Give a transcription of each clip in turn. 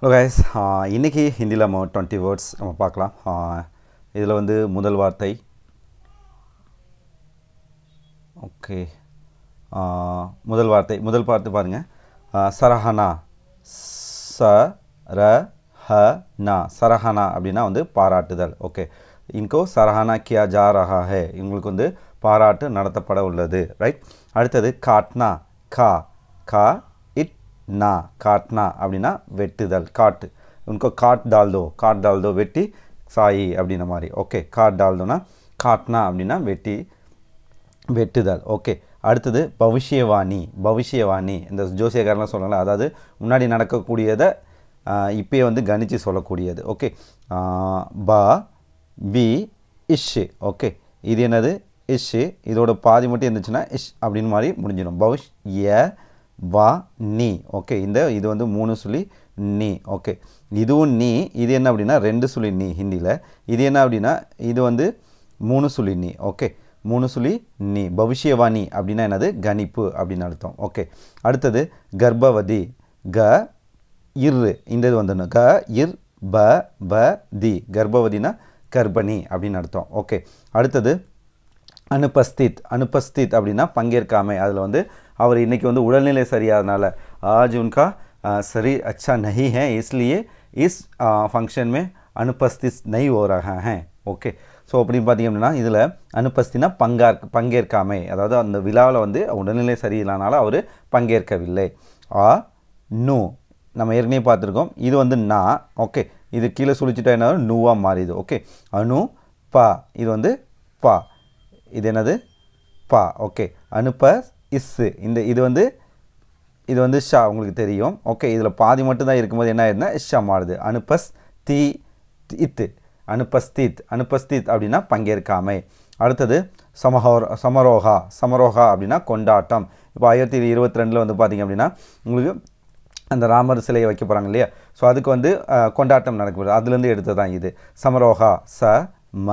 hello guys இன்றைக்கி ஹிந்தியில் நம்ம டுவெண்ட்டி வேர்ட்ஸ் நம்ம பார்க்கலாம் இதில் வந்து முதல் வார்த்தை ஓகே முதல் வார்த்தை முதல் வார்த்தை பாருங்கள் சரஹனா ச ர ஹ நா சரஹனா அப்படின்னா வந்து பாராட்டுதல் ஓகே இன்கோ சரஹனா கியா ஜா ரஹா ஹே இவங்களுக்கு வந்து பாராட்டு நடத்தப்பட உள்ளது ரைட் அடுத்தது காட்னா கா கா நா காட்னா அப்படின்னா வெட்டுதல் காட்டு உனக்கோ காட் டால்தோ காட் டால்தோ வெட்டி சாயி அப்படின்ன மாதிரி ஓகே காட் டால்தோனா காட்னா அப்படின்னா வெட்டி வெட்டுதல் ஓகே அடுத்தது பவிஷ்யவாணி பவிஷ்யவாணி இந்த ஜோசியக்காரெலாம் சொல்லலாம் அதாவது முன்னாடி நடக்கக்கூடியதை இப்பயே வந்து கணித்து சொல்லக்கூடியது ஓகே ப பி இஷ்ஷு ஓகே இது என்னது இஷ்ஷு இதோட பாதி மட்டும் இருந்துச்சுன்னா இஷ் அப்படின்னு மாதிரி முடிஞ்சிடும் பவிஷ் ஏ வா நீ ஓகே இந்த இது வந்து மூணு சுழி நீ ஓகே இதுவும் நீ இது என்ன அப்படின்னா ரெண்டு சொல்லி நீ ஹிந்தியில் இது என்ன அப்படின்னா இது வந்து மூணு சொல்லி நீ ஓகே மூணு சுழி நீ பவிஷ்யவாணி அப்படின்னா என்னது கணிப்பு அப்படின்னு அர்த்தம் ஓகே அடுத்தது கர்ப்பவதி க இர் இந்த இது வந்துடணும் க இர் ப ப தி கர்ப்பவதினா கர்ப்பணி அப்படின்னு அர்த்தம் ஓகே அடுத்தது அனுபஸ்தித் அனுபஸ்தித் அப்படின்னா பங்கேற்காமை அதில் வந்து அவர் இன்னைக்கு வந்து உடல்நிலை சரியாதனால ஆஜ் உன்கா சரி அச்சா नहीं ஹே இஸ்லியே இஸ் ஃபங்க்ஷன் மே அனுபஸ்திஸ் நெய் ஓராக ஹே ஓகே ஸோ அப்படின்னு பார்த்திங்க அப்படின்னா இதில் அனுபஸ்தினா பங்கா பங்கேற்காமை அதாவது அந்த விழாவில் வந்து உடல்நிலை சரியில்லாதனால அவர் பங்கேற்கவில்லை ஆ நூ நம்ம ஏற்கனவே பார்த்துருக்கோம் இது வந்து நா ஓகே இது கீழே சுழிச்சிட்டா என்ன நூவாக மாறிது ஓகே அணு பா இது வந்து பா இது என்னது பா ஓகே அனுபஸ் இஸ்ஸு இந்த இது வந்து இது வந்து ஷா உங்களுக்கு தெரியும் ஓகே இதில் பாதி மட்டும்தான் இருக்கும்போது என்ன ஆயிருந்தால் ஷா மாறுது அனுப்பஸ் தீ இத்து அனுப்பஸ்தித் அனுப்பஸ்தித் அப்படின்னா பங்கேற்காமை அடுத்தது சமஹோர் சமரோகா சமரோகா அப்படின்னா கொண்டாட்டம் இப்போ ஆயிரத்தி இருபத்தி ரெண்டில் வந்து பார்த்திங்க அப்படின்னா உங்களுக்கு அந்த ராமர் சிலையை வைக்க போகிறாங்க இல்லையா ஸோ அதுக்கு வந்து கொண்டாட்டம் நடக்கப்படுது அதுலேருந்து எடுத்தது தான் இது சமரோகா ச ம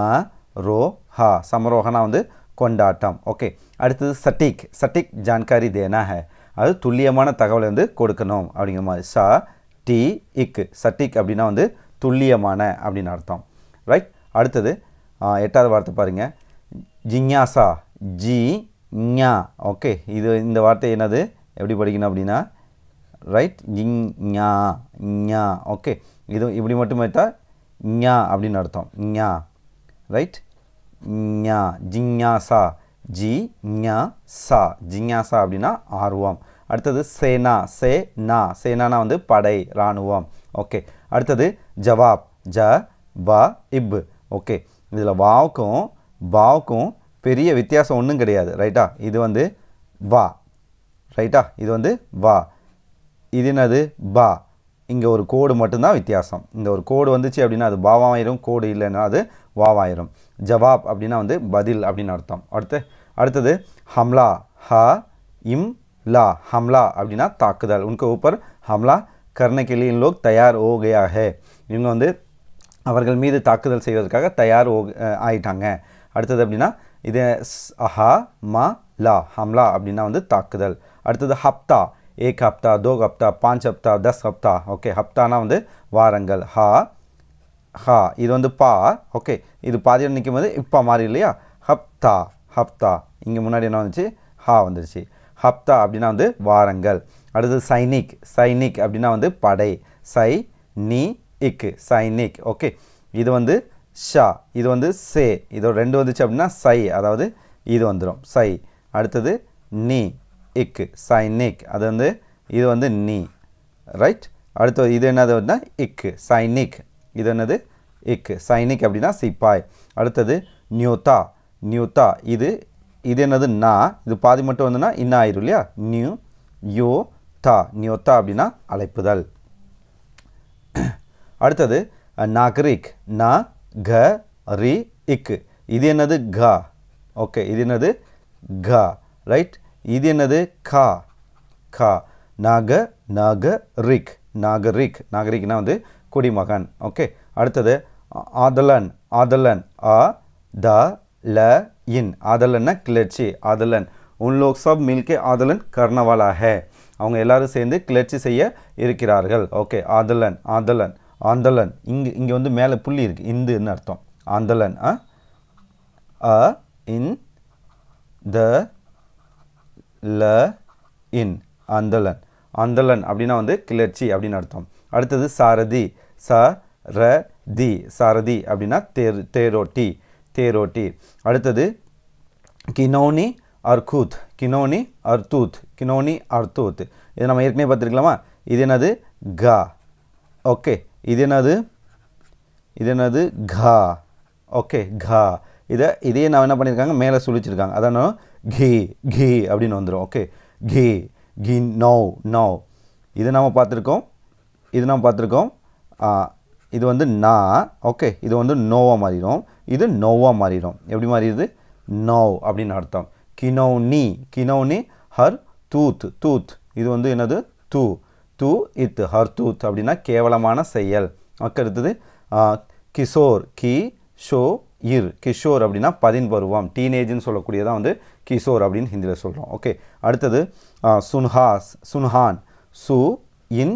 ரோ ஹா சமரோகனா வந்து கொண்டாட்டம் ஓகே அடுத்தது சட்டிக் சட்டிக் ஜான்காரி தேனா ஹே அது துல்லியமான தகவலை வந்து கொடுக்கணும் அப்படிங்கிற மாதிரி சா டி இக்கு சட்டிக் அப்படின்னா வந்து துல்லியமான அப்படின்னு அர்த்தம் ரைட் அடுத்தது எட்டாவது வார்த்தை பாருங்கள் ஜிஞ்ஞாசா ஜி ஞா ஓகே இது இந்த வார்த்தை என்னது எப்படி படிக்கணும் அப்படின்னா ரைட் ஜிங் ஞா ஞா ஓகே இது இப்படி மட்டும் எடுத்தால் ஞா அப்படின்னு அர்த்தம் ஞா ரைட் ஞா ஜிஞ்ஞாசா ஜி ஞா சா ஜிஞ்ஞாசா அப்படின்னா ஆர்வம் அடுத்தது சேனா சே நா சேனா வந்து படை இராணுவம் ஓகே அடுத்தது ஜவாப் ஜ ப இப் ஓகே இதில் வாவுக்கும் பாவுக்கும் பெரிய வித்தியாசம் ஒன்றும் கிடையாது ரைட்டா இது வந்து வா ரைட்டா இது வந்து வா இது என்னது பா இங்கே ஒரு கோடு மட்டும்தான் வித்தியாசம் இந்த ஒரு கோடு வந்துச்சு அப்படின்னா அது பாவாயிரும் கோடு இல்லைன்னா அது வாவாயிரும் ஜவாப் அப்படின்னா வந்து பதில் அப்படின்னு அர்த்தம் அடுத்து அடுத்தது ஹம்லா ஹ இம் லா ஹம்லா அப்படின்னா தாக்குதல் உனக்கு ஊப்பர் ஹம்லா கர்ணக்கே லோக் தயார் ஓகையாக ஹே இவங்க வந்து அவர்கள் மீது தாக்குதல் செய்வதற்காக தயார் ஓ ஆயிட்டாங்க அடுத்தது அப்படின்னா இது அஹா மா லா ஹம்லா அப்படின்னா வந்து தாக்குதல் அடுத்தது ஹப்தா ஏக் ஹப்தா தோ ஹப்தா பாஞ்ச் ஹப்தா தஸ் ஹப்தா ஓகே ஹப்தானா வந்து வாரங்கள் ஹா ஹா இது வந்து பா ஓகே இது பாதியோடு நிற்கும் போது இப்போ மாறி இல்லையா ஹப்தா ஹப்தா இங்கே முன்னாடி என்ன வந்துச்சு ஹா வந்துருச்சு ஹப்தா அப்படின்னா வந்து வாரங்கள் அடுத்தது சைனிக் சைனிக் அப்படின்னா வந்து படை சை நீ இக் சைனிக் ஓகே இது வந்து ஷா இது வந்து சே இது ரெண்டு வந்துச்சு அப்படின்னா சை அதாவது இது வந்துடும் சை அடுத்தது நீ இக் சைனிக் அது வந்து இது வந்து நீ ரைட் அடுத்து இது என்னது அப்படின்னா இக்கு சைனிக் இது என்னது இக் சைனிக் அப்படின்னா சிப்பாய் அடுத்தது நியூதா நியூத்தா இது இது என்னது நா இது பாதி மட்டும் வந்துன்னா இன்னா ஆயிரும் இல்லையா நியூ யோ தா நியோத்தா அப்படின்னா அழைப்புதல் அடுத்தது நாகரிக் நா க ரி இக் இது என்னது க ஓகே இது என்னது க ரைட் இது என்னது கா கா நாக நாகரிக் நாகரிக் நாகரிக்னா வந்து குடிமகன் ஓகே அடுத்தது ஆதலன் ஆதலன் அ த ல இன் ஆதலன்னா கிளர்ச்சி ஆதலன் உன் லோக் சப் மில்கே ஆதலன் கர்ணவாலாக அவங்க எல்லாரும் சேர்ந்து கிளர்ச்சி செய்ய இருக்கிறார்கள் ஓகே ஆதலன் ஆதலன் ஆந்தலன் இங்கே இங்கே வந்து மேலே புள்ளி இருக்குது இந்துன்னு அர்த்தம் ஆந்தலன் ஆ அ இன் த ல இன் ஆந்தலன் ஆந்தலன் அப்படின்னா வந்து கிளர்ச்சி அப்படின்னு அர்த்தம் அடுத்தது சாரதி ச ர தி சாரதி அப்படின்னா தேர் தேரோட்டி தேரோட்டி அடுத்தது கினோனி அர்கூத் கினோனி அர்தூத் கினோனி அர்தூத் இது நம்ம ஏற்கனவே பார்த்துருக்கலாமா இது என்னது கா ஓகே இது என்னது இது என்னது கா ஓகே கா இதை இதே நான் என்ன பண்ணியிருக்காங்க மேலே சுழிச்சிருக்காங்க அதான கி கி அப்படின்னு வந்துடும் ஓகே கி கி நோ நோ இது நாம் பார்த்துருக்கோம் இது நாம் பார்த்துருக்கோம் இது வந்து நா ஓகே இது வந்து நோவாக மாறிடும் இது நோவாக மாறிடும் எப்படி மாறிடுது நோவ் அப்படின்னு அர்த்தம் கினோனி கினௌனி ஹர் தூத் தூத் இது வந்து என்னது தூ தூ இத் ஹர் தூத் அப்படின்னா கேவலமான செயல் அடுத்தது கிஷோர் கி ஷோ இர் கிஷோர் அப்படின்னா பதின் பருவம் டீனேஜ்னு சொல்லக்கூடியதான் வந்து கிஷோர் அப்படின்னு ஹிந்தியில் சொல்கிறோம் ஓகே அடுத்தது சுன்ஹாஸ் சுன்ஹான் சு இன்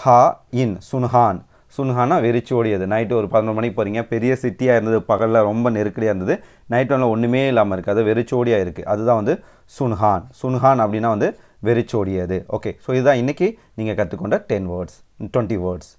ஹா இன் சுன்ஹான் சுன்ஹானா வெறிச்சு ஓடியது நைட்டு ஒரு பதினொரு மணிக்கு போகிறீங்க பெரிய சிட்டியாக இருந்தது பகலில் ரொம்ப நெருக்கடியாக இருந்தது நைட் ஒன்றில் ஒன்றுமே இல்லாமல் இருக்குது அது வெறிச்சோடியாக இருக்குது அதுதான் வந்து சுன்ஹான் சுன்ஹான் அப்படின்னா வந்து வெறிச்சோடியது ஓகே ஸோ இதுதான் இன்றைக்கி நீங்கள் கற்றுக்கொண்ட டென் வேர்ட்ஸ் டுவெண்ட்டி வேர்ட்ஸ்